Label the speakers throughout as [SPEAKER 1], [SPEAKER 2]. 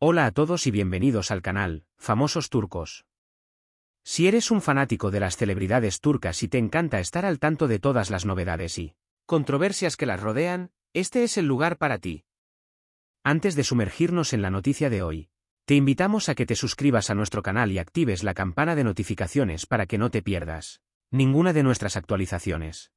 [SPEAKER 1] Hola a todos y bienvenidos al canal, Famosos Turcos. Si eres un fanático de las celebridades turcas y te encanta estar al tanto de todas las novedades y controversias que las rodean, este es el lugar para ti. Antes de sumergirnos en la noticia de hoy, te invitamos a que te suscribas a nuestro canal y actives la campana de notificaciones para que no te pierdas ninguna de nuestras actualizaciones.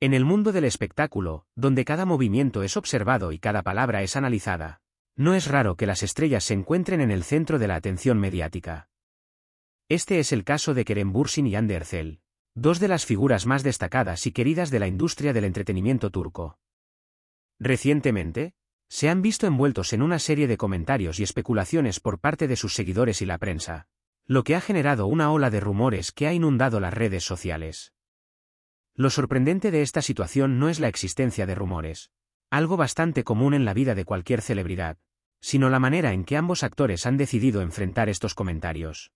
[SPEAKER 1] En el mundo del espectáculo, donde cada movimiento es observado y cada palabra es analizada, no es raro que las estrellas se encuentren en el centro de la atención mediática. Este es el caso de Kerem Bursin y Anderzel, dos de las figuras más destacadas y queridas de la industria del entretenimiento turco. Recientemente, se han visto envueltos en una serie de comentarios y especulaciones por parte de sus seguidores y la prensa, lo que ha generado una ola de rumores que ha inundado las redes sociales. Lo sorprendente de esta situación no es la existencia de rumores, algo bastante común en la vida de cualquier celebridad, sino la manera en que ambos actores han decidido enfrentar estos comentarios.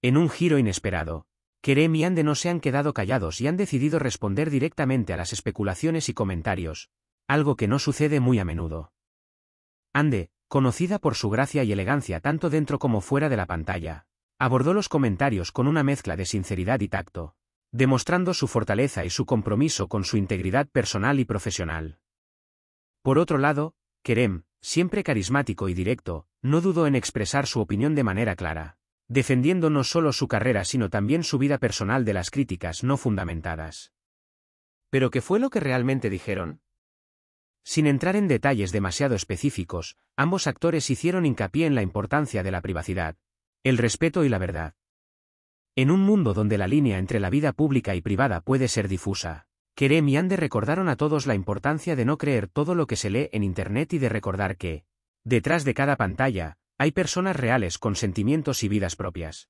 [SPEAKER 1] En un giro inesperado, Kerem y Ande no se han quedado callados y han decidido responder directamente a las especulaciones y comentarios, algo que no sucede muy a menudo. Ande, conocida por su gracia y elegancia tanto dentro como fuera de la pantalla, abordó los comentarios con una mezcla de sinceridad y tacto, demostrando su fortaleza y su compromiso con su integridad personal y profesional. Por otro lado, Kerem, siempre carismático y directo, no dudó en expresar su opinión de manera clara, defendiendo no solo su carrera sino también su vida personal de las críticas no fundamentadas. ¿Pero qué fue lo que realmente dijeron? Sin entrar en detalles demasiado específicos, ambos actores hicieron hincapié en la importancia de la privacidad, el respeto y la verdad. En un mundo donde la línea entre la vida pública y privada puede ser difusa, Kerem y Ande recordaron a todos la importancia de no creer todo lo que se lee en Internet y de recordar que, detrás de cada pantalla, hay personas reales con sentimientos y vidas propias.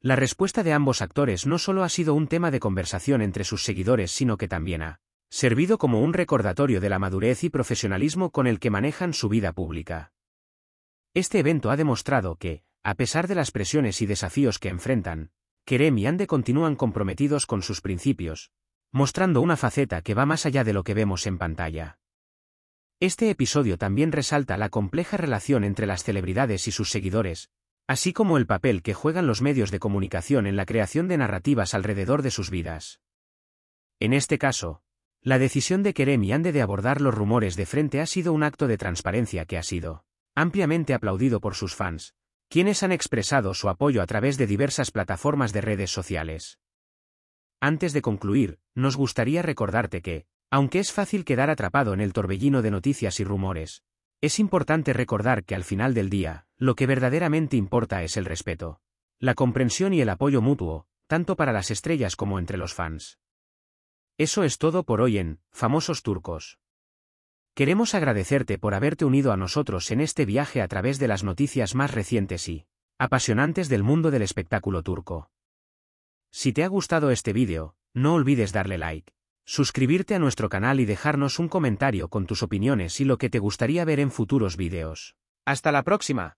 [SPEAKER 1] La respuesta de ambos actores no solo ha sido un tema de conversación entre sus seguidores, sino que también ha servido como un recordatorio de la madurez y profesionalismo con el que manejan su vida pública. Este evento ha demostrado que, a pesar de las presiones y desafíos que enfrentan, Kerem y Ande continúan comprometidos con sus principios, mostrando una faceta que va más allá de lo que vemos en pantalla. Este episodio también resalta la compleja relación entre las celebridades y sus seguidores, así como el papel que juegan los medios de comunicación en la creación de narrativas alrededor de sus vidas. En este caso, la decisión de Kerem y Ande de abordar los rumores de frente ha sido un acto de transparencia que ha sido ampliamente aplaudido por sus fans, quienes han expresado su apoyo a través de diversas plataformas de redes sociales. Antes de concluir, nos gustaría recordarte que, aunque es fácil quedar atrapado en el torbellino de noticias y rumores, es importante recordar que al final del día, lo que verdaderamente importa es el respeto, la comprensión y el apoyo mutuo, tanto para las estrellas como entre los fans. Eso es todo por hoy en Famosos Turcos. Queremos agradecerte por haberte unido a nosotros en este viaje a través de las noticias más recientes y apasionantes del mundo del espectáculo turco. Si te ha gustado este vídeo, no olvides darle like, suscribirte a nuestro canal y dejarnos un comentario con tus opiniones y lo que te gustaría ver en futuros vídeos. ¡Hasta la próxima!